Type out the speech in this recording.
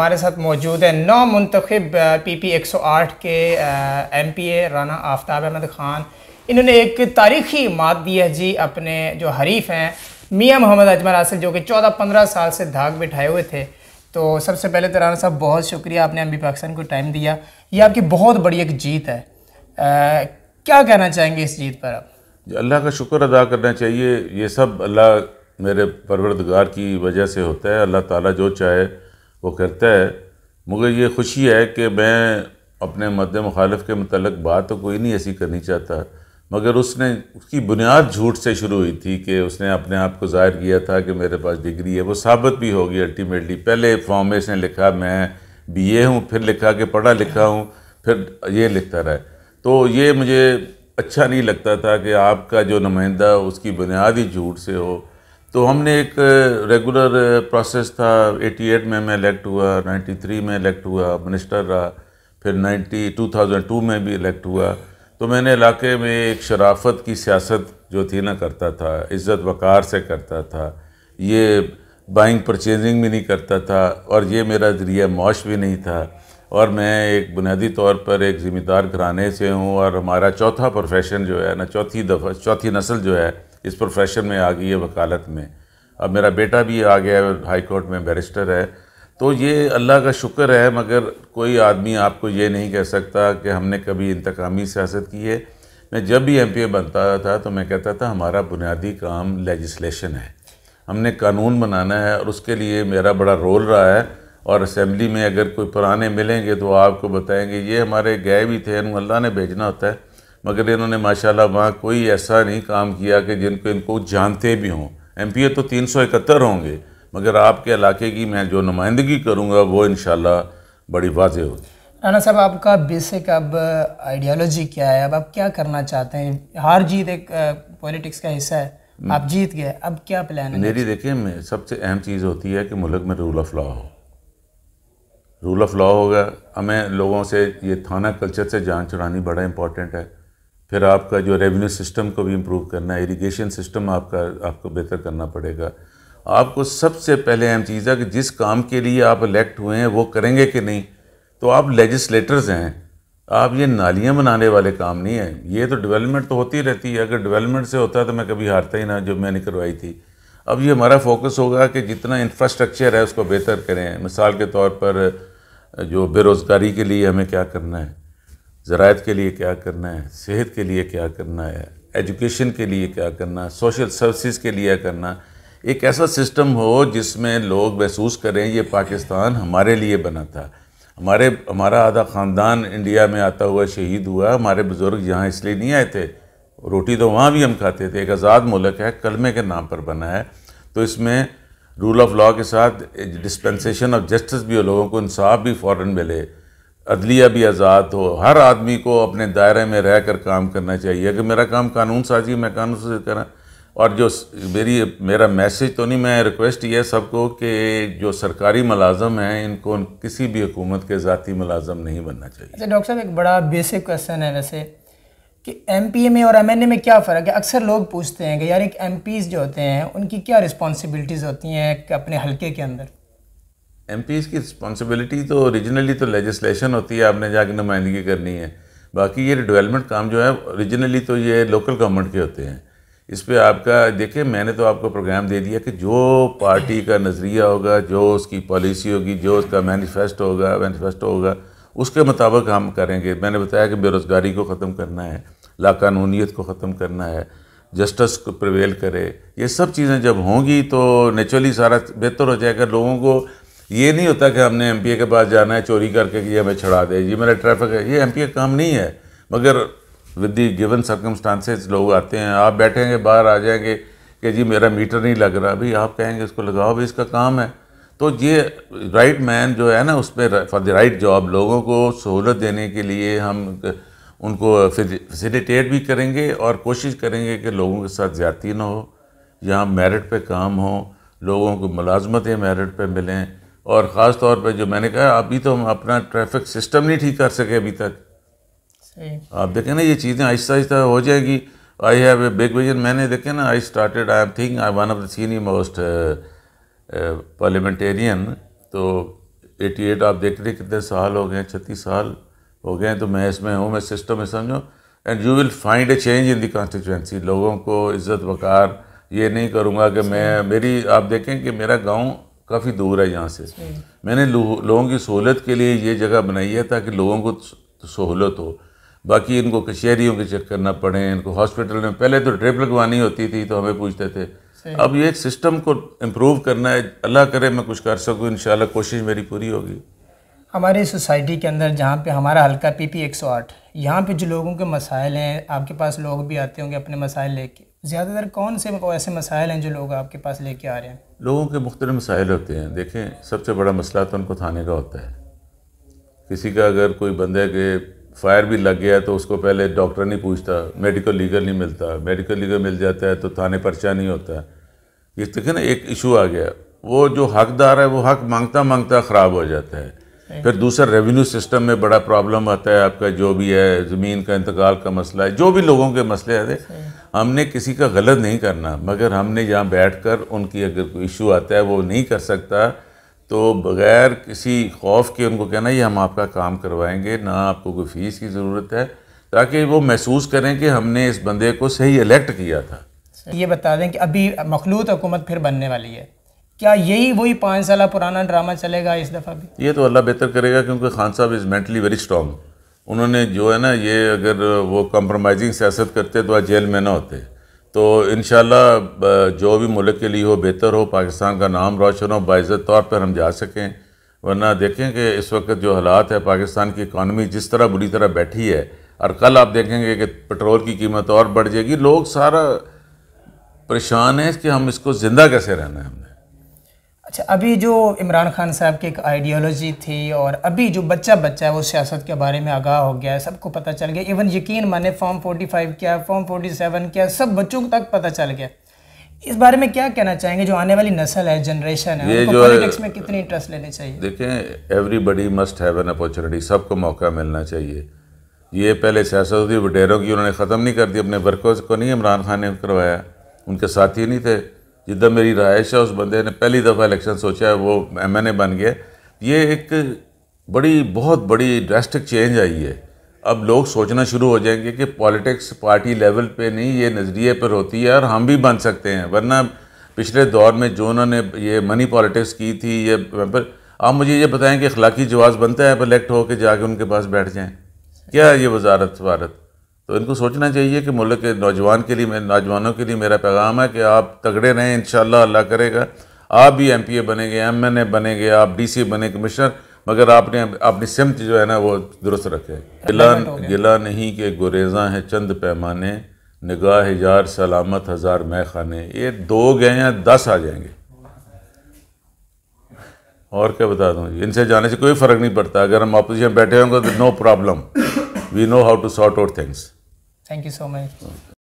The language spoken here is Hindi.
हमारे साथ मौजूद है नौ मंतखब पी पी एक सौ आठ के M P A Rana Aftab Ahmed Khan इन्होंने एक तारीखी मात दी है जी अपने जो हरीफ हैं मियाँ मोहम्मद अजमर आसिल जो कि चौदह पंद्रह साल से धाग बिठाए हुए थे तो सबसे पहले तो राना साहब बहुत शुक्रिया आपने एम पाकिस्तान को टाइम दिया ये आपकी बहुत बड़ी एक जीत है आ, क्या कहना चाहेंगे इस जीत पर आप अल्लाह का शुक्र अदा करना चाहिए ये सब अल्लाह मेरे परवरदगार की वजह से होता है अल्लाह ताला जो चाहे वो कहता है मगर ये खुशी है कि मैं अपने मद मुखालफ के मतलब बात तो कोई नहीं ऐसी करनी चाहता मगर उसने उसकी बुनियाद झूठ से शुरू हुई थी कि उसने अपने आप को ज़ाहिर किया था कि मेरे पास डिग्री है वो साबित भी होगी अल्टीमेटली पहले फॉर्म में इसने लिखा मैं बी ए हूँ फिर लिखा कि पढ़ा लिखा हूँ फिर ये लिखता रहा तो ये मुझे अच्छा नहीं लगता था कि आपका जो नुमाइंदा उसकी बुनियाद ही झूठ से हो तो हमने एक रेगुलर प्रोसेस था 88 में मैं इलेक्ट हुआ 93 में इलेक्ट हुआ मिनिस्टर रहा फिर 90 2002 में भी इलेक्ट हुआ तो मैंने इलाके में एक शराफत की सियासत जो थी ना करता था इज़्ज़त वक़ार से करता था ये बाइंग परचेजिंग भी नहीं करता था और ये मेरा जरिया मौश भी नहीं था और मैं एक बुनियादी तौर पर एक ज़िम्मेदार घराने से हूँ और हमारा चौथा प्रोफेशन जो है ना चौथी दफ़ा चौथी नस्ल जो है इस प्रोफेशन में आ गई है वकालत में अब मेरा बेटा भी आ गया है हाई कोर्ट में बैरिस्टर है तो ये अल्लाह का शुक्र है मगर कोई आदमी आपको ये नहीं कह सकता कि हमने कभी इंतकामी सियासत की है मैं जब भी एम पी ए बनता था तो मैं कहता था हमारा बुनियादी काम लेजिस्लेशन है हमने कानून बनाना है और उसके लिए मेरा बड़ा रोल रहा है और असम्बली में अगर कोई पुराने मिलेंगे तो आपको बताएंगे ये हमारे गए भी थे अल्लाह ने भेजना होता है मगर इन्होंने माशाला वहाँ कोई ऐसा नहीं काम किया कि जिनको इनको जानते भी हों एम पी ए तो तीन सौ इकहत्तर होंगे मगर आपके इलाके की मैं जो नुमाइंदगी करूँगा वो इन बड़ी वाजे होगी राना साहब आपका बेसिक अब आइडियालॉजी uh, क्या है अब आप क्या करना चाहते हैं हार जीत एक पॉलिटिक्स uh, का हिस्सा है हम्म। आप जीत गए अब क्या प्लान है मेरी देखिए सबसे अहम चीज़ होती है कि मुल्क में रूल ऑफ लॉ हो रूल ऑफ लॉ होगा हमें लोगों से ये थाना कल्चर से जान चुरानी बड़ा इंपॉर्टेंट है फिर आपका जो रेवेन्यू सिस्टम को भी इम्प्रूव करना है इरीगेशन सिस्टम आपका आपको बेहतर करना पड़ेगा आपको सबसे पहले अहम चीज़ है कि जिस काम के लिए आप इलेक्ट हुए हैं वो करेंगे कि नहीं तो आप लेजिस्लेटर्स हैं आप ये नालियाँ बनाने वाले काम नहीं हैं ये तो डेवलपमेंट तो होती रहती है अगर डेवलपमेंट से होता तो मैं कभी हारता ही ना जो मैंने करवाई थी अब ये हमारा फोकस होगा कि जितना इंफ्रास्ट्रक्चर है उसको बेहतर करें मिसाल के तौर पर जो बेरोज़गारी के लिए हमें क्या करना है ज़रात के लिए क्या करना है सेहत के लिए क्या करना है एजुकेशन के लिए क्या करना है सोशल सर्विसेज के लिए करना एक ऐसा सिस्टम हो जिसमें लोग महसूस करें ये पाकिस्तान हमारे लिए बना था हमारे हमारा आधा ख़ानदान इंडिया में आता हुआ शहीद हुआ हमारे बुज़ुर्ग यहाँ इसलिए नहीं आए थे रोटी तो वहाँ भी हम खाते थे एक आज़ाद मुल्क है कलमे के नाम पर बना है तो इसमें रूल ऑफ लॉ के साथ डिस्पेंसेशन ऑफ जस्टिस भी हो लोगों को इंसाफ भी फ़ौर मिले अदलिया भी आज़ाद हो हर आदमी को अपने दायरे में रह कर काम करना चाहिए अगर मेरा काम कानून साजी मैं कानून से करा और जो मेरी मेरा मैसेज तो नहीं मैं रिक्वेस्ट ये सबको कि जो सरकारी मुलाजम हैं इनको किसी भी हुकूमत के ज़ाती मुलाजम नहीं बनना चाहिए अच्छा डॉक्टर साहब एक बड़ा बेसिक क्वेश्चन है वैसे कि एम पी ए में और एम एन ए में क्या फ़र्क है अक्सर लोग पूछते हैं कि यार एक एम पीज़ जो होते हैं उनकी क्या रिस्पॉन्सिबिलिटीज़ होती हैं अपने हल्के के अंदर एम की रिस्पॉन्सिबिलिटी तो ओरिजिनली तो लेजिस्लेशन होती है आपने जाके नुमाइंदगी करनी है बाकी ये डेवलपमेंट काम जो है ओरिजिनली तो ये लोकल गवर्नमेंट के होते हैं इस पर आपका देखिए मैंने तो आपको प्रोग्राम दे दिया कि जो पार्टी का नज़रिया होगा जो उसकी पॉलिसी होगी जो उसका मैनीफेस्टो होगा मैनिफेस्टो होगा उसके मुताबिक हम करेंगे मैंने बताया कि बेरोज़गारी को ख़त्म करना है लाकानूनीत को ख़त्म करना है जस्टिस को प्रवेल करे ये सब चीज़ें जब होंगी तो नेचुरली सारा बेहतर हो जाएगा लोगों को ये नहीं होता कि हमने एम के पास जाना है चोरी करके कि ये हमें छड़ा दे ये मेरा ट्रैफिक है ये एम काम नहीं है मगर विद दी गिवन सर्कमस्टांसेस लोग आते हैं आप बैठेंगे बाहर आ जाएंगे कि जी मेरा मीटर नहीं लग रहा अभी आप कहेंगे इसको लगाओ भी इसका काम है तो ये राइट मैन जो है ना उस पर फॉर द राइट जॉब लोगों को सहूलत देने के लिए हम उनको फैसिलिटेट भी करेंगे और कोशिश करेंगे कि लोगों के साथ ज़्यादती ना हो यहाँ मेरिट पे काम हो लोगों को मुलाजमतें मेरिट पे मिलें और ख़ास तौर पर जो मैंने कहा अभी तो हम अपना ट्रैफिक सिस्टम नहीं ठीक कर सके अभी तक सही आप देखें ना ये चीज़ें आहिस्ता आहिस्ता हो जाएगी I have a big vision मैंने देखे ना I started I am thing I one of the senior most parliamentarian तो 88 आप देख रहे कितने साल हो गए छत्तीस साल हो गए तो मैं इसमें हूँ मैं सिस्टम में समझो and you will find a change in the constituency लोगों को इज़्ज़त वकार ये नहीं करूँगा कि मैं मेरी आप देखें कि मेरा गाँव काफ़ी दूर है यहाँ से मैंने लो, लोगों की सहूलत के लिए ये जगह बनाई है ताकि लोगों को सहूलत हो बाकी इनको कचहरीों के चेक करना पड़े इनको हॉस्पिटल में पहले तो ट्रिप लगवानी होती थी तो हमें पूछते थे अब ये एक सिस्टम को इम्प्रूव करना है अल्लाह करे मैं कुछ कर सकूँ इन कोशिश मेरी पूरी होगी हमारे सोसाइटी के अंदर जहाँ पे हमारा हल्का पीपी 108 यहाँ पर जो लोगों के मसाइल हैं आपके पास लोग भी आते होंगे अपने मसाइल लेके ज़्यादातर कौन से ऐसे मसाइल हैं जो लोग आपके पास लेके आ रहे हैं लोगों के मुख्तलि मसाइल होते हैं देखें सबसे बड़ा मसला तो उनको थाने का होता है किसी का अगर कोई बंदे के फायर भी लग गया तो उसको पहले डॉक्टर नहीं पूछता मेडिकल लीगल नहीं मिलता मेडिकल लीगल मिल जाता है तो थाने पर्चा नहीं होता ये तो देखिए ना एक इशू आ गया वो जो हकदार है वो हक मांगता मांगता ख़राब हो जाता है फिर दूसरा रेवेन्यू सिस्टम में बड़ा प्रॉब्लम आता है आपका जो भी है ज़मीन का इंतकाल का मसला है जो भी लोगों के मसले आते हमने किसी का गलत नहीं करना मगर हमने यहाँ बैठकर उनकी अगर कोई इशू आता है वो नहीं कर सकता तो बग़ैर किसी खौफ के उनको कहना ये हम आपका काम करवाएंगे ना आपको कोई फ़ीस की ज़रूरत है ताकि वो महसूस करें कि हमने इस बंदे को सही इलेक्ट किया था ये बता दें कि अभी मखलूत हुकूमत फिर बनने वाली है क्या यही वही पाँच साल पुराना ड्रामा चलेगा इस दफ़ा भी ये तो अल्लाह बेहतर करेगा क्योंकि खान साहब इज़ मेंटली वेरी स्ट्रॉन्ग उन्होंने जो है ना ये अगर वो कम्प्रोमाइजिंग सियासत करते तो आज जेल में ना होते तो इन जो भी मुल्क के लिए हो बेहतर हो पाकिस्तान का नाम रोशन हो बाज़त तौर पर हम जा सकें वरना देखें कि इस वक्त जो हालात है पाकिस्तान की इकानमी जिस तरह बुरी तरह बैठी है और कल आप देखेंगे कि पेट्रोल की कीमत और बढ़ जाएगी लोग सारा परेशान है कि हम इसको ज़िंदा कैसे रहना है हमने अच्छा अभी जो इमरान खान साहब की एक आइडियोलॉजी थी और अभी जो बच्चा बच्चा है वो सियासत के बारे में आगाह हो गया है सबको पता चल गया इवन यकीन माने फॉर्म 45 क्या फॉर्म 47 क्या सब बच्चों तक पता चल गया इस बारे में क्या कहना चाहेंगे जो आने वाली नस्ल है जनरेशन है ये पॉलिटिक्स में कितनी इंटरेस्ट लेने चाहिए देखें everybody must have an opportunity सबको मौका मिलना चाहिए ये पहले सियासत थी वडेरों की उन्होंने ख़त्म नहीं कर दी अपने वर्कर्स को नहीं इमरान खान ने करवाया उनके साथी नहीं थे जिधर मेरी रहायश है उस बंदे ने पहली दफ़ा इलेक्शन सोचा है वो एम एन ए बन गया ये एक बड़ी बहुत बड़ी ड्रेस्टिक चेंज आई है अब लोग सोचना शुरू हो जाएंगे कि पॉलिटिक्स पार्टी लेवल पे नहीं ये नज़रिए पर होती है और हम भी बन सकते हैं वरना पिछले दौर में जो उन्होंने ये मनी पॉलिटिक्स की थी ये पर आप मुझे ये बताएं कि अखलाकी जवाब बनता है अब इलेक्ट होकर जाके उनके पास बैठ जाएँ क्या है ये वजारत वारत तो इनको सोचना चाहिए कि मुल्क के नौजवान के लिए नौजवानों के लिए मेरा पैगाम है कि आप तगड़े रहें इन अल्लाह करेगा आप भी एम पी ए बनेंगे एम एन ए बनेंगे आप डी सी बने कमिश्नर मगर आपने अपनी सिमत जो है ना वो दुरुस्त रखे गिला गिला नहीं कि गुरेजा है चंद पैमाने निगाह हजार सलामत हज़ार मै खाने ये दो गए हैं दस आ जाएंगे और क्या बता दूँ इनसे जाने से कोई फ़र्क नहीं पड़ता अगर हम अपोजिशन बैठे होंगे तो no problem we know how to sort out things Thank you so much.